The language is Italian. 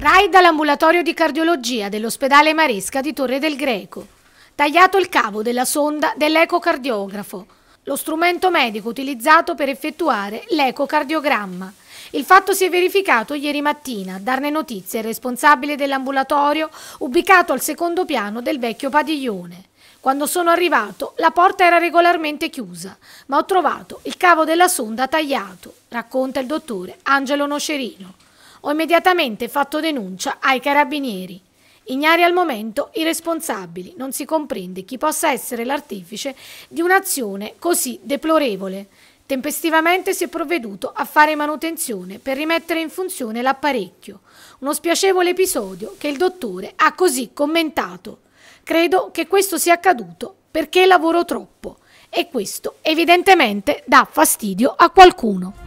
Rai dall'ambulatorio di cardiologia dell'ospedale Maresca di Torre del Greco. Tagliato il cavo della sonda dell'ecocardiografo, lo strumento medico utilizzato per effettuare l'ecocardiogramma. Il fatto si è verificato ieri mattina. darne notizie il responsabile dell'ambulatorio ubicato al secondo piano del vecchio padiglione. Quando sono arrivato la porta era regolarmente chiusa, ma ho trovato il cavo della sonda tagliato, racconta il dottore Angelo Nocerino. Ho immediatamente fatto denuncia ai carabinieri. Ignari al momento i responsabili, non si comprende chi possa essere l'artefice di un'azione così deplorevole. Tempestivamente si è provveduto a fare manutenzione per rimettere in funzione l'apparecchio, uno spiacevole episodio che il dottore ha così commentato. Credo che questo sia accaduto perché lavoro troppo e questo evidentemente dà fastidio a qualcuno.